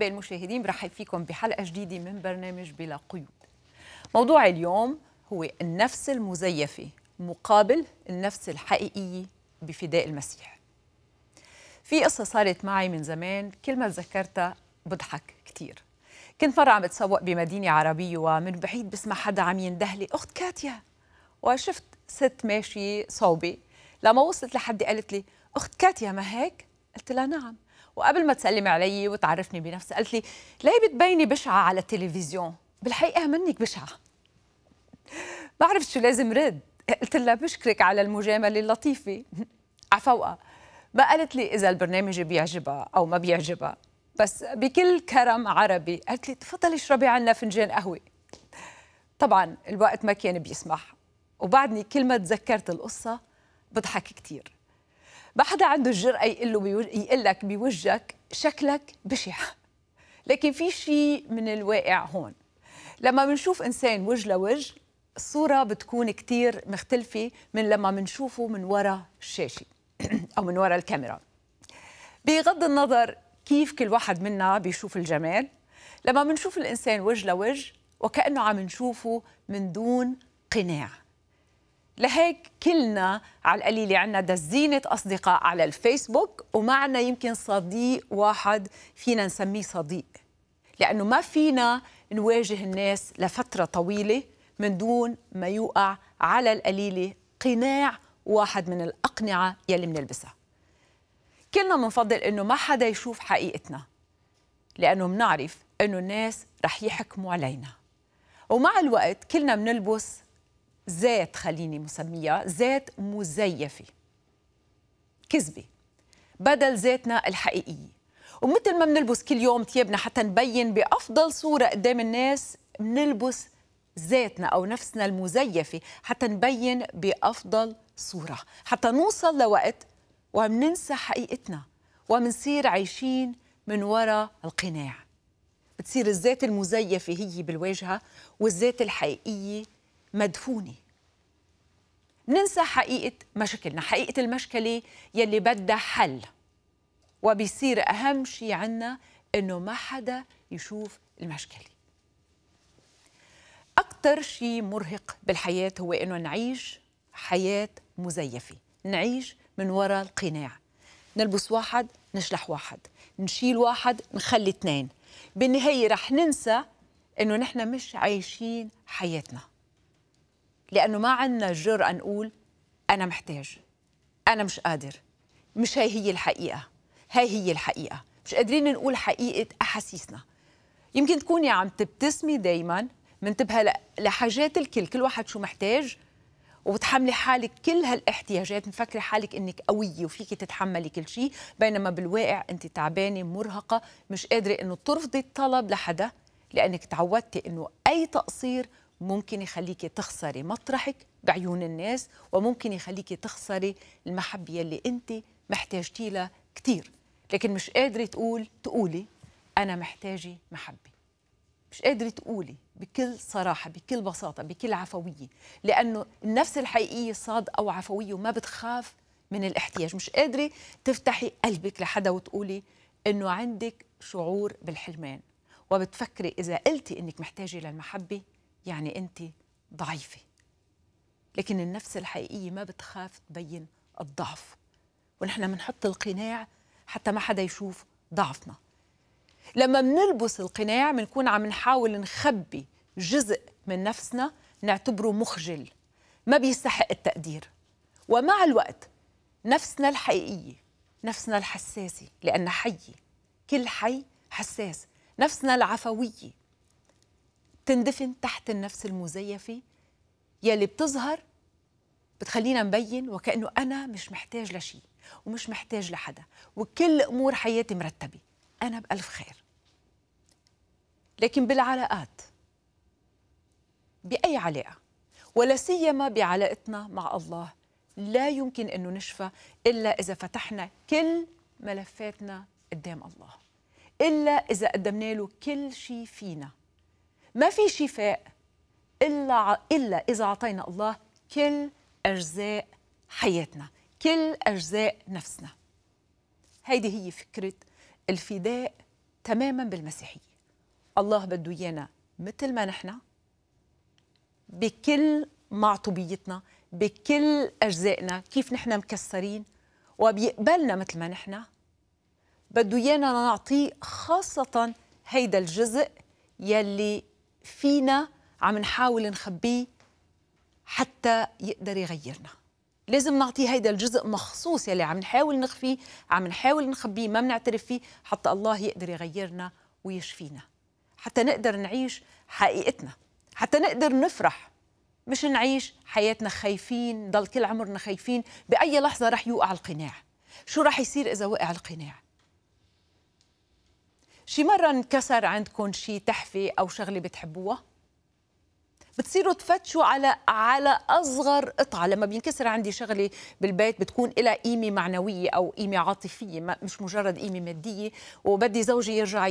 أحبائي المشاهدين برحب فيكم بحلقة جديدة من برنامج بلا قيود موضوع اليوم هو النفس المزيفة مقابل النفس الحقيقية بفداء المسيح في قصة صارت معي من زمان كل ما تذكرتها بضحك كثير كنت مرة عم بتسوق بمدينة عربية ومن بعيد بسمع حدا عم يندهلي أخت كاتيا وشفت ست ماشية صوبي لما وصلت لحدي قالت لي أخت كاتيا ما هيك؟ قلت لها نعم وقبل ما تسلمي علي وتعرفني بنفسي قالت لي ليه بتبيني بشعه على التلفزيون بالحقيقه منك بشعه بعرف شو لازم رد قلت لها بشكرك على المجامله اللطيفه عفوا ما قالت لي اذا البرنامج بيعجبها او ما بيعجبها بس بكل كرم عربي قالت لي تفضلي اشربي عنا فنجان قهوه طبعا الوقت ما كان بيسمح وبعدني كل ما تذكرت القصه بضحك كثير ما حدا عنده الجرأة يقول له بيوج... يقول لك بوجهك شكلك بشع لكن في شيء من الواقع هون لما بنشوف انسان وجه لوجه الصورة بتكون كتير مختلفة من لما بنشوفه من وراء الشاشة أو من وراء الكاميرا بغض النظر كيف كل واحد منا بيشوف الجمال لما بنشوف الإنسان وجه لوجه وكأنه عم نشوفه من دون قناع لهيك كلنا على القليلة يعني عنا دزينة أصدقاء على الفيسبوك ومعنا يمكن صديق واحد فينا نسميه صديق لأنه ما فينا نواجه الناس لفترة طويلة من دون ما يوقع على القليلة قناع واحد من الأقنعة يلي منلبسها كلنا بنفضل إنه ما حدا يشوف حقيقتنا لأنه بنعرف إنه الناس رح يحكموا علينا ومع الوقت كلنا بنلبس ذات خليني مسميها ذات مزيفة كذبة بدل ذاتنا الحقيقية ومثل ما بنلبس كل يوم ثيابنا حتى نبين بأفضل صورة قدام الناس بنلبس ذاتنا أو نفسنا المزيفة حتى نبين بأفضل صورة حتى نوصل لوقت ومننسى حقيقتنا ومنصير عايشين من وراء القناع بتصير الذات المزيفة هي بالواجهة والذات الحقيقية مدفونه ننسى حقيقة مشاكلنا حقيقة المشكلة يلي بدها حل وبيصير أهم شيء عنا إنه ما حدا يشوف المشكلة أكثر شيء مرهق بالحياة هو إنه نعيش حياة مزيفة نعيش من وراء القناع نلبس واحد نشلح واحد نشيل واحد نخلي اثنين بالنهاية رح ننسى إنه نحن مش عايشين حياتنا لأنه ما عندنا الجرأة نقول أنا محتاج أنا مش قادر مش هي هي الحقيقة هي هي الحقيقة مش قادرين نقول حقيقة أحاسيسنا يمكن تكوني عم تبتسمي دايما منتبهة لحاجات الكل كل واحد شو محتاج وبتحملي حالك كل هالاحتياجات مفكرة حالك انك قويه وفيكي تتحملي كل شيء بينما بالواقع انت تعبانه مرهقه مش قادره انه ترفضي الطلب لحدا لانك تعودتي انه اي تقصير ممكن يخليكي تخسري مطرحك بعيون الناس وممكن يخليكي تخسري المحبة يلي أنت محتاجتي لها كتير لكن مش قادرة تقول تقولي أنا محتاجة محبة مش قادرة تقولي بكل صراحة بكل بساطة بكل عفوية لأنه النفس الحقيقية صادقة أو عفوية وما بتخاف من الاحتياج مش قادرة تفتحي قلبك لحدا وتقولي أنه عندك شعور بالحلمان وبتفكري إذا قلتي أنك محتاجة للمحبة يعني انت ضعيفه لكن النفس الحقيقيه ما بتخاف تبين الضعف ونحن بنحط القناع حتى ما حدا يشوف ضعفنا لما بنلبس القناع بنكون عم نحاول نخبي جزء من نفسنا نعتبره مخجل ما بيستحق التقدير ومع الوقت نفسنا الحقيقية نفسنا الحساسة لأنها حية كل حي حساس نفسنا العفوية بتندفن تحت النفس المزيفة يلي بتظهر بتخلينا مبين وكأنه أنا مش محتاج لشيء ومش محتاج لحدا وكل أمور حياتي مرتبة أنا بألف خير لكن بالعلاقات بأي علاقة ولا سيما بعلاقتنا مع الله لا يمكن أنه نشفى إلا إذا فتحنا كل ملفاتنا قدام الله إلا إذا قدمنا له كل شيء فينا ما في شفاء إلا إلا إذا أعطينا الله كل أجزاء حياتنا كل أجزاء نفسنا هيدي هي فكرة الفداء تماما بالمسيحية الله بده إيانا مثل ما نحن بكل معطوبيتنا بكل أجزائنا كيف نحن مكسرين وبيقبلنا مثل ما نحن بده إيانا نعطيه خاصة هيدا الجزء يلي فينا عم نحاول نخبيه حتى يقدر يغيرنا لازم نعطيه هيدا الجزء مخصوص يلي عم نحاول نخفيه عم نحاول نخبيه ما بنعترف فيه حتى الله يقدر يغيرنا ويشفينا حتى نقدر نعيش حقيقتنا حتى نقدر نفرح مش نعيش حياتنا خايفين ضل كل عمرنا خايفين بأي لحظة رح يوقع القناع شو رح يصير إذا وقع القناع شي مرة انكسر عندكم شي تحفة أو شغلة بتحبوها؟ بتصيروا تفتشوا على على اصغر قطعه لما بينكسر عندي شغله بالبيت بتكون لها قيمه معنويه او قيمه عاطفيه مش مجرد قيمه ماديه وبدي زوجي يرجع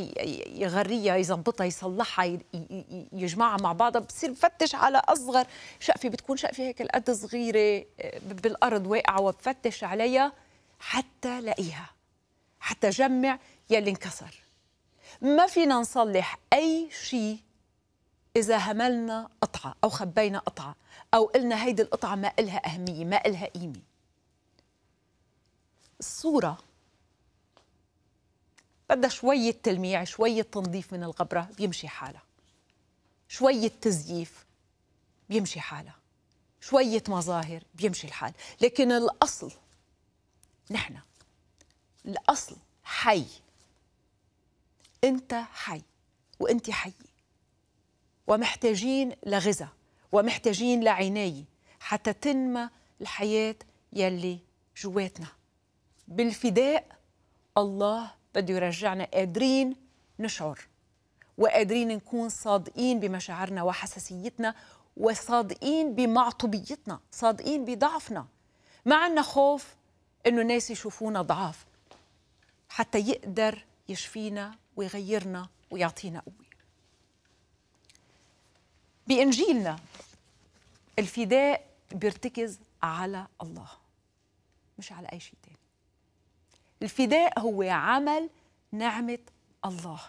يغريها يظبطها يصلحها يجمعها مع بعضها بصير بفتش على اصغر شقفه بتكون شقفه هيك القد صغيره بالارض واقعه وبفتش عليها حتى لاقيها حتى جمع يلي انكسر ما فينا نصلح أي شيء إذا هملنا قطعة أو خبينا قطعة أو قلنا هيدي القطعة ما إلها أهمية ما إلها قيمة الصورة بدها شوية تلميع شوية تنظيف من الغبرة بيمشي حالها شوية تزييف بيمشي حالها شوية مظاهر بيمشي الحال لكن الأصل نحن الأصل حي انت حي وانت حيه ومحتاجين لغذاء ومحتاجين لعنايه حتى تنمى الحياه يلي جواتنا بالفداء الله بده يرجعنا قادرين نشعر وقادرين نكون صادقين بمشاعرنا وحساسيتنا وصادقين بمعطوبيتنا صادقين بضعفنا ما عندنا خوف انه الناس يشوفونا ضعاف حتى يقدر يشفينا ويغيرنا ويعطينا قوة بإنجيلنا الفداء بيرتكز على الله مش على أي شيء تاني الفداء هو عمل نعمة الله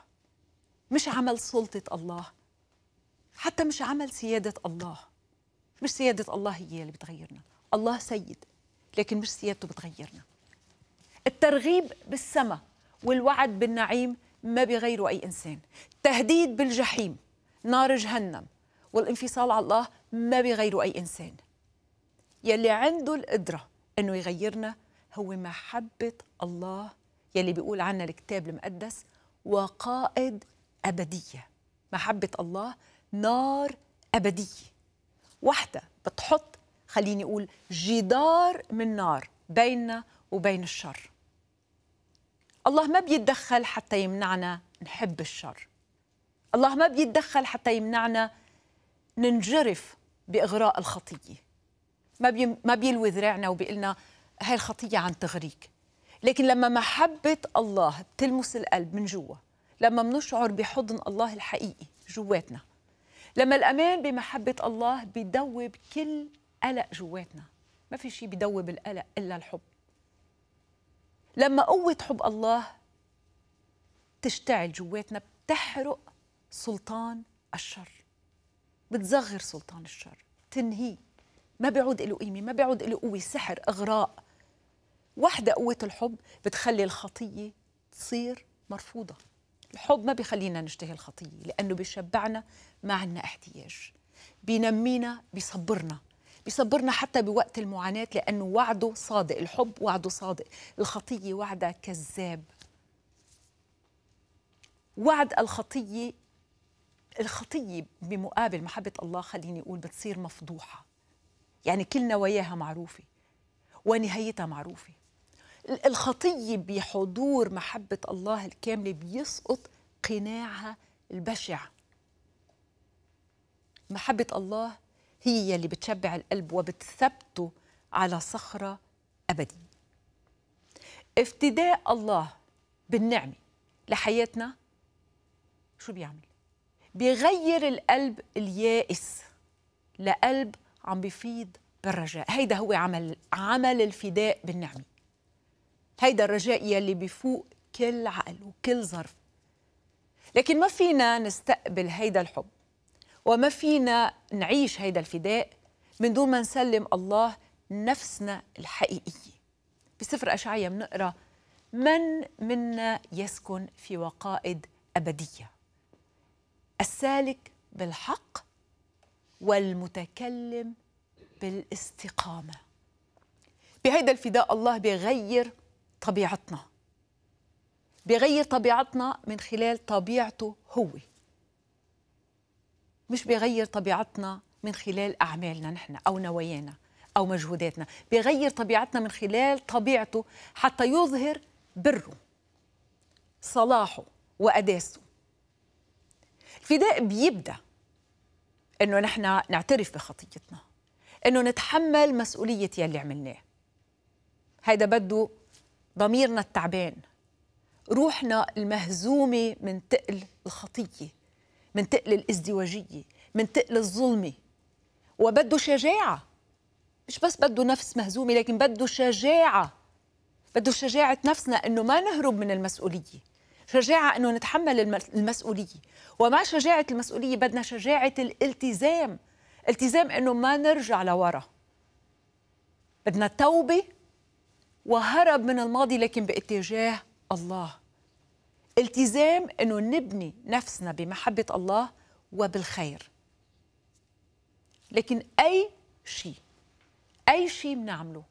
مش عمل سلطة الله حتى مش عمل سيادة الله مش سيادة الله هي اللي بتغيرنا الله سيد لكن مش سيادته بتغيرنا الترغيب بالسماء والوعد بالنعيم ما بغيره أي إنسان تهديد بالجحيم نار جهنم والانفصال على الله ما بغيره أي إنسان يلي عنده القدرة أنه يغيرنا هو محبة الله يلي بيقول عنها الكتاب المقدس وقائد أبدية محبة الله نار أبدية وحدة بتحط خليني أقول جدار من نار بيننا وبين الشر الله ما بيتدخل حتى يمنعنا نحب الشر الله ما بيتدخل حتى يمنعنا ننجرف بإغراء الخطية ما, بي... ما بيلوي ذراعنا وبيقلنا هاي الخطية عن تغريك لكن لما محبة الله بتلمس القلب من جوا لما بنشعر بحضن الله الحقيقي جواتنا لما الأمان بمحبة الله بيدوب كل قلق جواتنا ما في شيء بيدوب القلق إلا الحب لما قوة حب الله تشتعل جواتنا بتحرق سلطان الشر بتصغر سلطان الشر تنهيه ما بيعود له قيمة ما بيعود له قوة سحر إغراء وحدة قوة الحب بتخلي الخطية تصير مرفوضة الحب ما بيخلينا نشتهي الخطية لأنه بيشبعنا ما عنا احتياج بينمينا بيصبرنا يصبرنا حتى بوقت المعاناة لأنه وعده صادق الحب وعده صادق الخطية وعدها كذاب وعد الخطية الخطية بمقابل محبة الله خليني أقول بتصير مفضوحة يعني كل نواياها معروفة ونهايتها معروفة الخطية بحضور محبة الله الكاملة بيسقط قناعها البشع محبة الله هي اللي بتشبع القلب وبتثبته على صخرة أبدية افتداء الله بالنعمة لحياتنا شو بيعمل؟ بيغير القلب اليائس لقلب عم بفيض بالرجاء هيدا هو عمل عمل الفداء بالنعمة هيدا الرجاء يلي بيفوق كل عقل وكل ظرف لكن ما فينا نستقبل هيدا الحب وما فينا نعيش هيدا الفداء من دون ما نسلم الله نفسنا الحقيقية بسفر أشعية بنقرأ من منا يسكن في وقائد أبدية السالك بالحق والمتكلم بالاستقامة بهيدا الفداء الله بيغير طبيعتنا بيغير طبيعتنا من خلال طبيعته هو مش بيغير طبيعتنا من خلال أعمالنا نحن أو نوايانا أو مجهوداتنا بيغير طبيعتنا من خلال طبيعته حتى يظهر بره صلاحه وقداسته الفداء بيبدأ أنه نحن نعترف بخطيتنا أنه نتحمل مسؤولية يلي عملناه هيدا بده ضميرنا التعبان روحنا المهزومة من تقل الخطية من تقل الازدواجية من تقل الظلمة وبده شجاعة مش بس بده نفس مهزومة لكن بده شجاعة بده شجاعة نفسنا أنه ما نهرب من المسؤولية شجاعة أنه نتحمل المسؤولية ومع شجاعة المسؤولية بدنا شجاعة الالتزام التزام أنه ما نرجع لورا بدنا توبة وهرب من الماضي لكن باتجاه الله التزام انه نبني نفسنا بمحبه الله وبالخير لكن اي شيء اي شيء بنعمله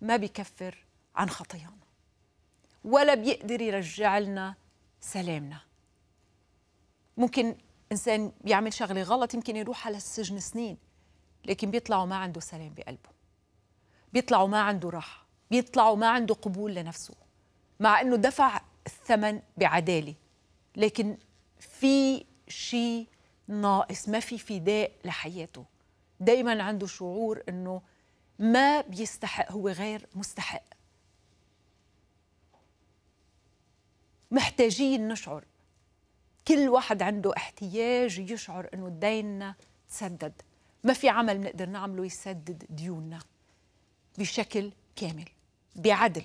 ما بيكفر عن خطايانا ولا بيقدر يرجع لنا سلامنا ممكن انسان بيعمل شغله غلط يمكن يروح على السجن سنين لكن بيطلعوا ما عنده سلام بقلبه بيطلعوا ما عنده راحه بيطلعوا ما عنده قبول لنفسه مع انه دفع الثمن بعداله لكن في شيء ناقص ما في فداء لحياته دائما عنده شعور انه ما بيستحق هو غير مستحق محتاجين نشعر كل واحد عنده احتياج يشعر انه ديننا تسدد ما في عمل بنقدر نعمله يسدد ديوننا بشكل كامل بعدل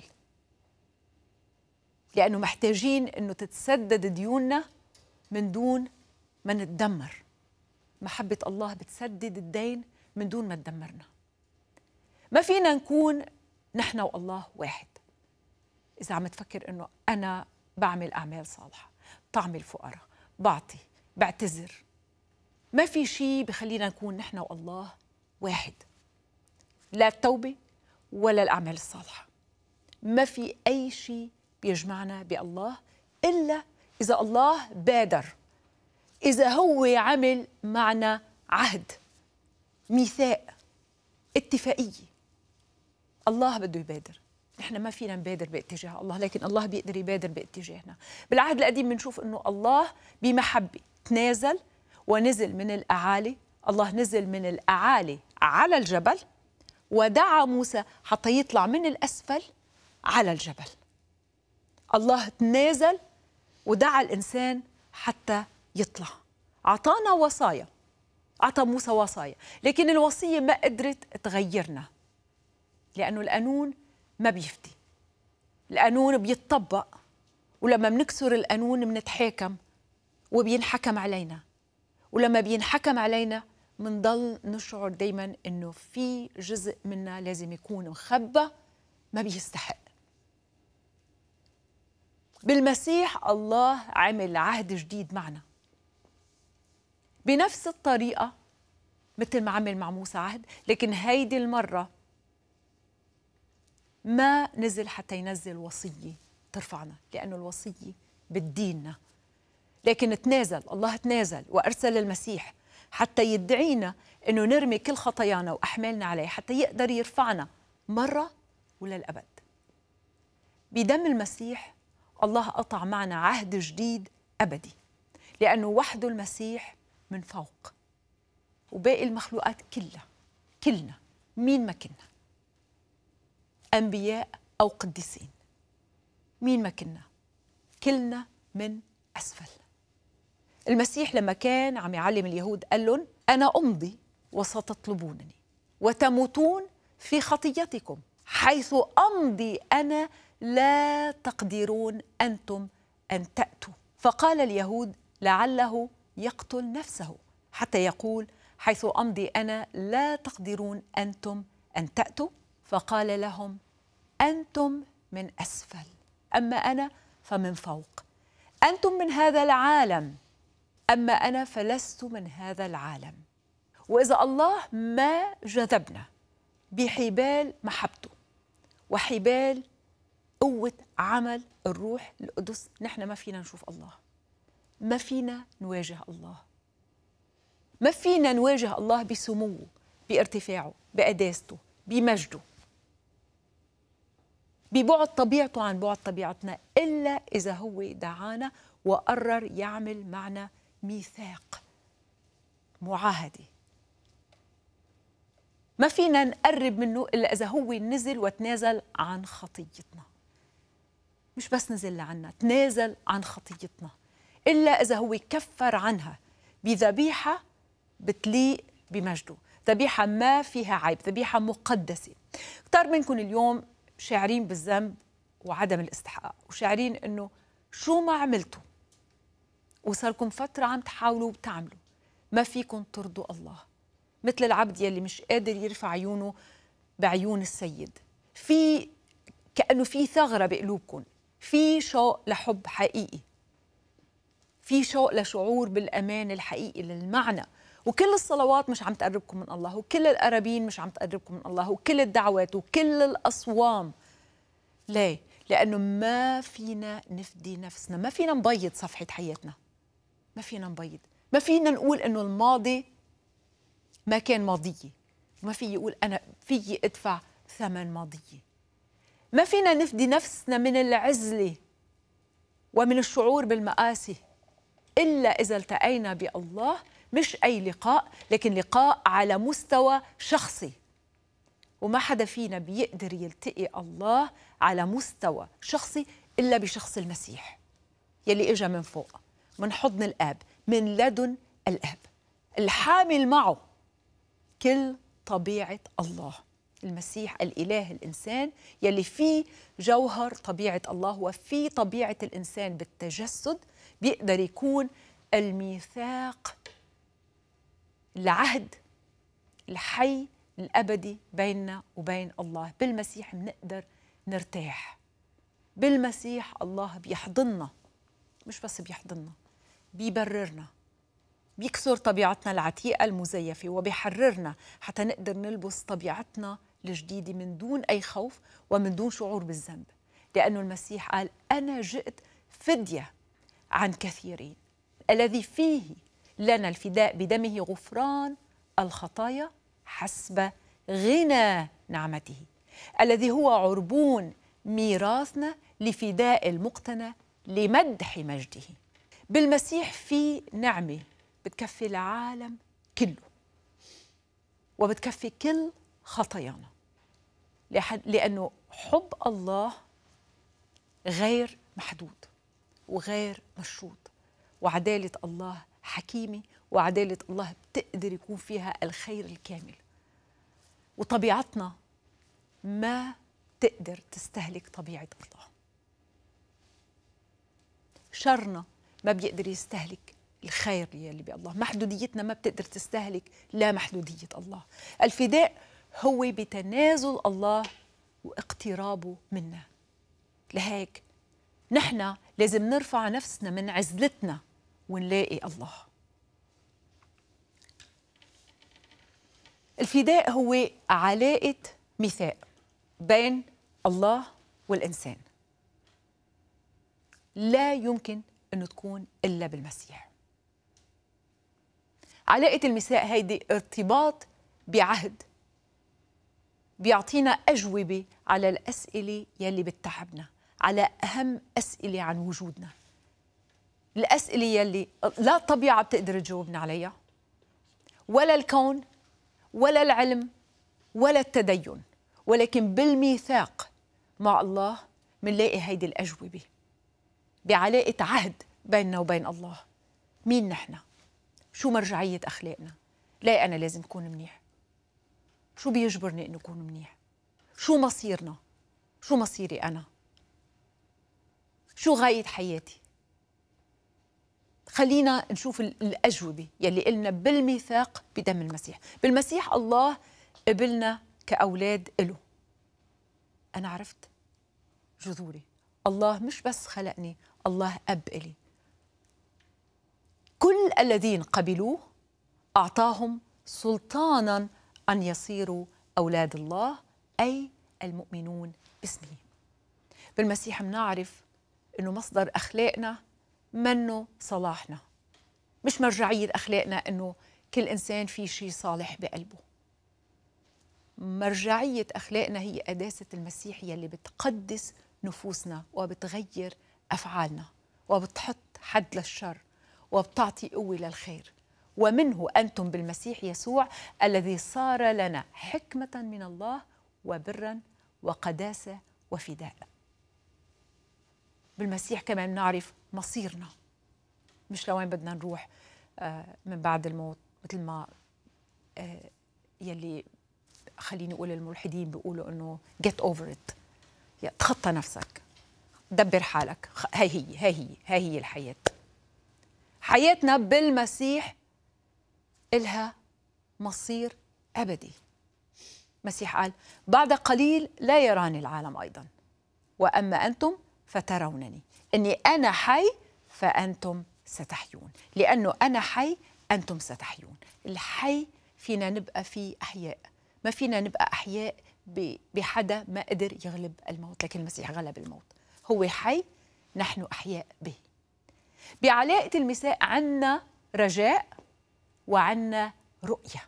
لأنه محتاجين أنه تتسدد ديوننا من دون ما نتدمر محبة الله بتسدد الدين من دون ما تدمرنا ما فينا نكون نحن والله واحد إذا عم تفكر أنه أنا بعمل أعمال صالحة طعم الفقراء بعطي بعتذر ما في شيء بخلينا نكون نحن والله واحد لا التوبة ولا الأعمال الصالحة ما في أي شيء بيجمعنا بالله إلا إذا الله بادر إذا هو عمل معنا عهد ميثاق اتفاقية الله بده يبادر نحن ما فينا نبادر باتجاه الله لكن الله بيقدر يبادر باتجاهنا بالعهد القديم بنشوف انه الله بمحبه تنازل ونزل من الاعالي الله نزل من الاعالي على الجبل ودعا موسى حتى يطلع من الاسفل على الجبل الله تنازل ودعا الإنسان حتى يطلع أعطانا وصايا أعطى موسى وصايا لكن الوصية ما قدرت تغيرنا لأنه القانون ما بيفتي القانون بيتطبق ولما بنكسر القانون بنتحاكم وبينحكم علينا ولما بينحكم علينا منضل نشعر دايما انه في جزء منا لازم يكون مخبى ما بيستحق بالمسيح الله عمل عهد جديد معنا بنفس الطريقة مثل ما عمل مع موسى عهد لكن هيدي المرة ما نزل حتى ينزل وصية ترفعنا لأنه الوصية بتديننا لكن تنازل الله تنازل وأرسل المسيح حتى يدعينا أنه نرمي كل خطايانا وأحمالنا عليه حتى يقدر يرفعنا مرة وللأبد بدم المسيح الله قطع معنا عهد جديد أبدي لأنه وحده المسيح من فوق وباقي المخلوقات كلها كلنا مين ما كنا أنبياء أو قديسين مين ما كنا كلنا من أسفل المسيح لما كان عم يعلم اليهود قال لهم أنا أمضي وستطلبونني وتموتون في خطيتكم حيث أمضي أنا لا تقدرون أنتم أن تأتوا فقال اليهود لعله يقتل نفسه حتى يقول حيث أمضي أنا لا تقدرون أنتم أن تأتوا فقال لهم أنتم من أسفل أما أنا فمن فوق أنتم من هذا العالم أما أنا فلست من هذا العالم وإذا الله ما جذبنا بحبال محبته وحبال قوة عمل الروح القدس نحن ما فينا نشوف الله ما فينا نواجه الله ما فينا نواجه الله بسموه بارتفاعه بقداسته بمجده ببعد طبيعته عن بعد طبيعتنا إلا إذا هو دعانا وقرر يعمل معنا ميثاق معاهدة ما فينا نقرب منه إلا إذا هو نزل وتنازل عن خطيتنا مش بس نزل لعنا تنازل عن خطيتنا إلا إذا هو كفر عنها بذبيحة بتليق بمجده ذبيحة ما فيها عيب ذبيحة مقدسة كتار منكم اليوم شاعرين بالذنب وعدم الاستحقاق وشاعرين انه شو ما عملتوا وصلكم فترة عم تحاولوا وبتعملوا ما فيكم ترضوا الله مثل العبد يلي مش قادر يرفع عيونه بعيون السيد في كأنه في ثغرة بقلوبكم في شوق لحب حقيقي في شوق لشعور بالأمان الحقيقي للمعنى وكل الصلوات مش عم تقربكم من الله وكل القرابين مش عم تقربكم من الله وكل الدعوات وكل الأصوام ليه؟ لأنه ما فينا نفدي نفسنا ما فينا نبيض صفحة حياتنا ما فينا نبيض ما فينا نقول انه الماضي ما كان ماضيه ما في يقول انا في ادفع ثمن ماضيه ما فينا نفدي نفسنا من العزلة ومن الشعور بالمآسي إلا إذا التقينا بالله مش أي لقاء لكن لقاء على مستوى شخصي وما حدا فينا بيقدر يلتقي الله على مستوى شخصي إلا بشخص المسيح يلي إجا من فوق من حضن الآب من لدن الآب الحامل معه كل طبيعة الله المسيح الإله الإنسان يلي فيه جوهر طبيعة الله وفي طبيعة الإنسان بالتجسد بيقدر يكون الميثاق العهد الحي الأبدي بيننا وبين الله بالمسيح بنقدر نرتاح بالمسيح الله بيحضننا مش بس بيحضننا بيبررنا بيكسر طبيعتنا العتيقة المزيفة وبيحررنا حتى نقدر نلبس طبيعتنا الجديدة من دون أي خوف ومن دون شعور بالذنب لأن المسيح قال أنا جئت فدية عن كثيرين الذي فيه لنا الفداء بدمه غفران الخطايا حسب غنى نعمته الذي هو عربون ميراثنا لفداء المقتنى لمدح مجده بالمسيح في نعمة بتكفي العالم كله وبتكفي كل خطايانا لأنه حب الله غير محدود وغير مشروط وعدالة الله حكيمة وعدالة الله بتقدر يكون فيها الخير الكامل وطبيعتنا ما تقدر تستهلك طبيعة الله شرنا ما بيقدر يستهلك الخير اللي بالله محدوديتنا ما بتقدر تستهلك لا محدودية الله الفداء هو بتنازل الله واقترابه منا لهيك نحن لازم نرفع نفسنا من عزلتنا ونلاقي الله الفداء هو علاقة ميثاق بين الله والإنسان لا يمكن أن تكون إلا بالمسيح علاقة الميثاق هيدي ارتباط بعهد بيعطينا أجوبة على الأسئلة يلي بتتعبنا على أهم أسئلة عن وجودنا الأسئلة يلي لا الطبيعة بتقدر تجاوبنا عليها ولا الكون ولا العلم ولا التدين ولكن بالميثاق مع الله منلاقي هيدي الأجوبة بعلاقة عهد بيننا وبين الله مين نحن شو مرجعية أخلاقنا لا أنا لازم أكون منيح شو بيجبرني انه اكون منيح شو مصيرنا شو مصيري انا شو غايه حياتي خلينا نشوف الأجوبة يلي قلنا بالميثاق بدم المسيح بالمسيح الله قبلنا كأولاد إله أنا عرفت جذوري الله مش بس خلقني الله أب إلي كل الذين قبلوه أعطاهم سلطانا أن يصيروا أولاد الله أي المؤمنون باسمه بالمسيح منعرف أنه مصدر أخلاقنا منه صلاحنا مش مرجعية أخلاقنا أنه كل إنسان في شيء صالح بقلبه مرجعية أخلاقنا هي قداسة المسيح يلي بتقدس نفوسنا وبتغير أفعالنا وبتحط حد للشر وبتعطي قوة للخير ومنه أنتم بالمسيح يسوع الذي صار لنا حكمة من الله وبرا وقداسة وفداء بالمسيح كمان نعرف مصيرنا مش لوين بدنا نروح آه، من بعد الموت مثل ما آه، يلي خليني اقول الملحدين بيقولوا انه جيت اوفر ات تخطى نفسك دبر حالك هاي هي هاي هي هاي هي الحياه حياتنا بالمسيح إلها مصير أبدي مسيح قال بعد قليل لا يراني العالم أيضا وأما أنتم فترونني إني أنا حي فأنتم ستحيون لأنه أنا حي أنتم ستحيون الحي فينا نبقى فيه أحياء ما فينا نبقى أحياء بحدا ما قدر يغلب الموت لكن المسيح غلب الموت هو حي نحن أحياء به بعلاقة المساء عنا رجاء وعنا رؤية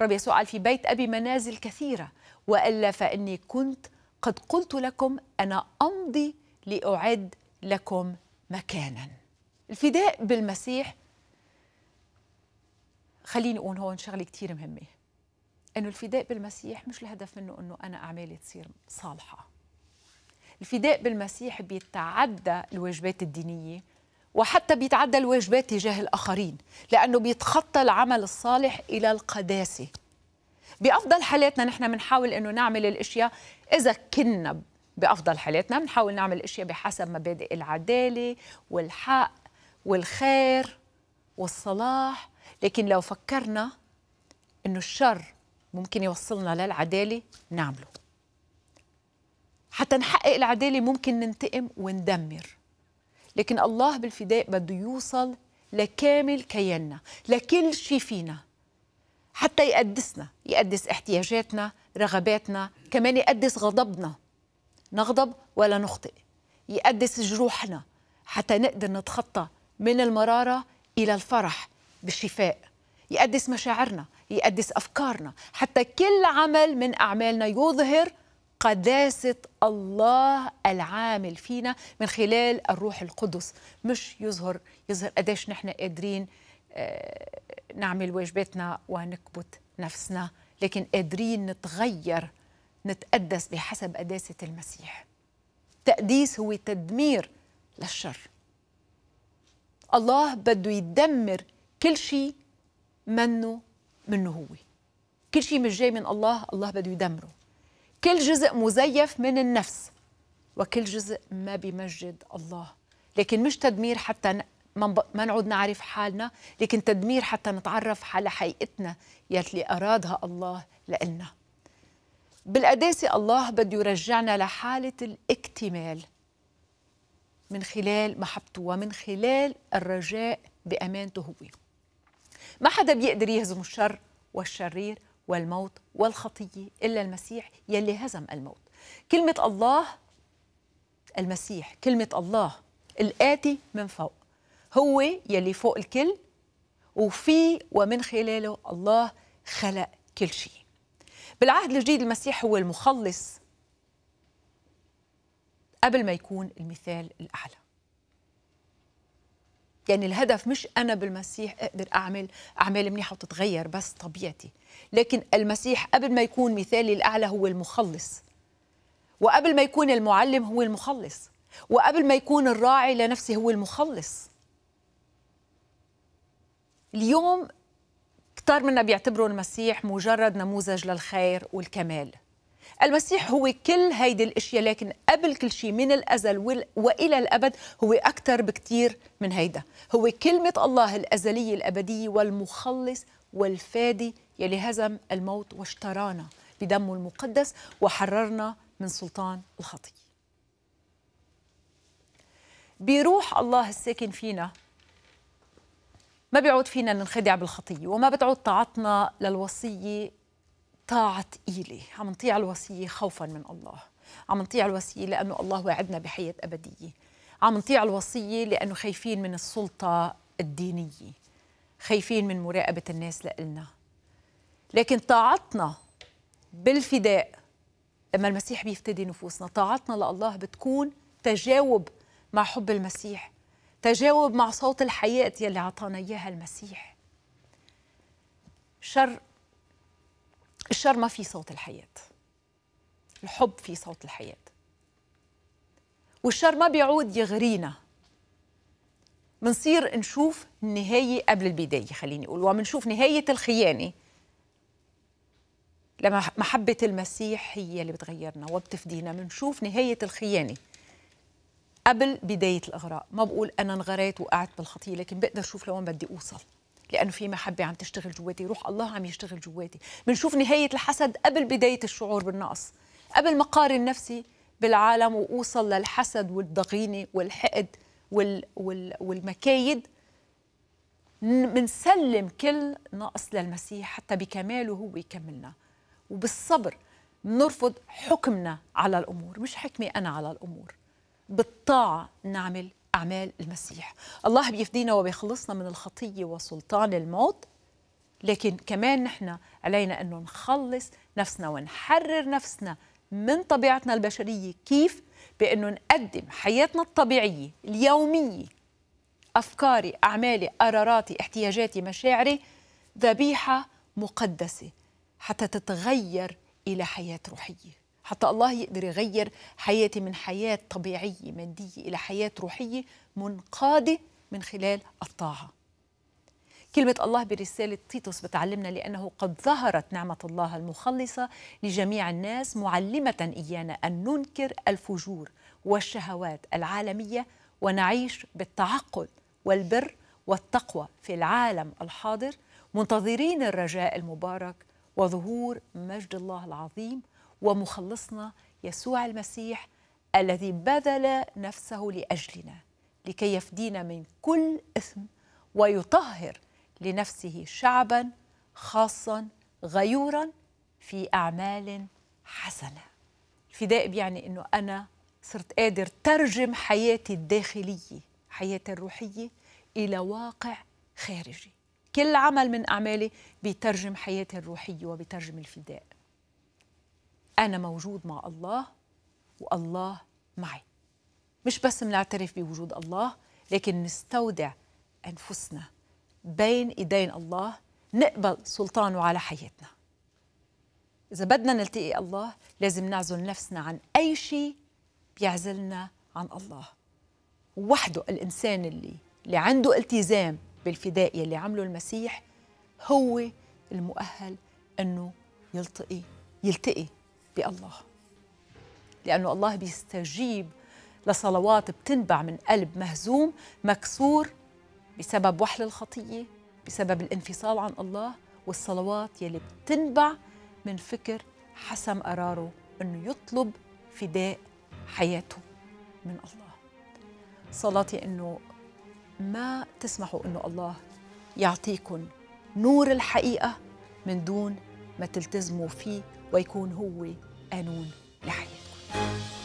رب يسوع قال في بيت أبي منازل كثيرة وإلا فإني كنت قد قلت لكم أنا أمضي لأعد لكم مكانا الفداء بالمسيح خليني أقول هون شغلة كتير مهمة أنه الفداء بالمسيح مش الهدف منه أنه أنا أعمالي تصير صالحة الفداء بالمسيح بيتعدى الواجبات الدينية وحتى بيتعدى الواجبات تجاه الآخرين لأنه بيتخطى العمل الصالح إلى القداسة بأفضل حالاتنا نحن بنحاول أنه نعمل الأشياء إذا كنا بأفضل حالاتنا بنحاول نعمل الأشياء بحسب مبادئ العدالة والحق والخير والصلاح لكن لو فكرنا أنه الشر ممكن يوصلنا للعدالة نعمله حتى نحقق العدالة ممكن ننتقم وندمر لكن الله بالفداء بده يوصل لكامل كياننا لكل شيء فينا حتى يقدسنا يقدس احتياجاتنا رغباتنا كمان يقدس غضبنا نغضب ولا نخطئ يقدس جروحنا حتى نقدر نتخطى من المرارة إلى الفرح بالشفاء يقدس مشاعرنا يقدس أفكارنا حتى كل عمل من أعمالنا يظهر قداسة الله العامل فينا من خلال الروح القدس مش يظهر يظهر قديش نحن قادرين آه، نعمل واجباتنا ونكبت نفسنا لكن قادرين نتغير نتقدس بحسب قداسة المسيح تقديس هو تدمير للشر الله بده يدمر كل شيء منه منه هو كل شيء مش جاي من الله الله بده يدمره كل جزء مزيف من النفس وكل جزء ما بمجد الله لكن مش تدمير حتى ما نعود نعرف حالنا لكن تدمير حتى نتعرف على حقيقتنا يلي أرادها الله لإلنا بالقداسة الله بده يرجعنا لحالة الاكتمال من خلال محبته ومن خلال الرجاء بأمانته هو ما حدا بيقدر يهزم الشر والشرير والموت والخطية إلا المسيح يلي هزم الموت كلمة الله المسيح كلمة الله الآتي من فوق هو يلي فوق الكل وفي ومن خلاله الله خلق كل شيء بالعهد الجديد المسيح هو المخلص قبل ما يكون المثال الأعلى يعني الهدف مش انا بالمسيح اقدر اعمل اعمال منيحه وتتغير بس طبيعتي لكن المسيح قبل ما يكون مثالي الاعلى هو المخلص وقبل ما يكون المعلم هو المخلص وقبل ما يكون الراعي لنفسه هو المخلص اليوم كتار منا بيعتبروا المسيح مجرد نموذج للخير والكمال المسيح هو كل هيدي الاشياء لكن قبل كل شيء من الازل والى الابد هو اكثر بكثير من هيدا هو كلمه الله الازليه الابديه والمخلص والفادي يلي هزم الموت واشترانا بدمه المقدس وحررنا من سلطان الخطيه بيروح الله الساكن فينا ما بيعود فينا ننخدع بالخطية وما بتعود طاعتنا للوصية طاعة إلي عم نطيع الوصية خوفا من الله عم نطيع الوصية لأنه الله وعدنا بحياة أبدية عم نطيع الوصية لأنه خايفين من السلطة الدينية خايفين من مراقبة الناس لإلنا لكن طاعتنا بالفداء لما المسيح بيفتدي نفوسنا طاعتنا لله بتكون تجاوب مع حب المسيح تجاوب مع صوت الحياة يلي عطانا إياها المسيح شر الشر ما في صوت الحياة الحب في صوت الحياة والشر ما بيعود يغرينا منصير نشوف النهاية قبل البداية خليني أقول ومنشوف نهاية الخيانة لما محبة المسيح هي اللي بتغيرنا وبتفدينا منشوف نهاية الخيانة قبل بداية الإغراء ما بقول أنا انغريت وقعت بالخطية لكن بقدر أشوف لوين بدي أوصل لانه في محبه عم تشتغل جواتي روح الله عم يشتغل جواتي بنشوف نهايه الحسد قبل بدايه الشعور بالنقص قبل ما قارن نفسي بالعالم واوصل للحسد والضغينه والحقد وال... وال... والمكايد منسلم كل نقص للمسيح حتى بكماله هو يكملنا وبالصبر نرفض حكمنا على الأمور مش حكمي أنا على الأمور بالطاعة نعمل أعمال المسيح الله بيفدينا وبيخلصنا من الخطية وسلطان الموت لكن كمان نحن علينا أن نخلص نفسنا ونحرر نفسنا من طبيعتنا البشرية كيف؟ بأنه نقدم حياتنا الطبيعية اليومية أفكاري أعمالي قراراتي احتياجاتي مشاعري ذبيحة مقدسة حتى تتغير إلى حياة روحية حتى الله يقدر يغير حياتي من حياة طبيعية مادية إلى حياة روحية منقادة من خلال الطاعة كلمة الله برسالة تيتوس بتعلمنا لأنه قد ظهرت نعمة الله المخلصة لجميع الناس معلمة إيانا أن ننكر الفجور والشهوات العالمية ونعيش بالتعقل والبر والتقوى في العالم الحاضر منتظرين الرجاء المبارك وظهور مجد الله العظيم ومخلصنا يسوع المسيح الذي بذل نفسه لاجلنا لكي يفدينا من كل اثم ويطهر لنفسه شعبا خاصا غيورا في اعمال حسنه الفداء بيعني انه انا صرت قادر ترجم حياتي الداخليه حياتي الروحيه الى واقع خارجي كل عمل من اعمالي بيترجم حياتي الروحيه وبيترجم الفداء أنا موجود مع الله والله معي مش بس منعترف بوجود الله لكن نستودع أنفسنا بين إيدين الله نقبل سلطانه على حياتنا إذا بدنا نلتقي الله لازم نعزل نفسنا عن أي شيء بيعزلنا عن الله وحده الإنسان اللي اللي عنده التزام بالفداء اللي عمله المسيح هو المؤهل أنه يلتقي يلتقي بالله لأنه الله بيستجيب لصلوات بتنبع من قلب مهزوم مكسور بسبب وحل الخطية بسبب الانفصال عن الله والصلوات يلي بتنبع من فكر حسم قراره أنه يطلب فداء حياته من الله صلاتي أنه ما تسمحوا أنه الله يعطيكم نور الحقيقة من دون ما تلتزموا فيه ويكون هو قانون لحياتكم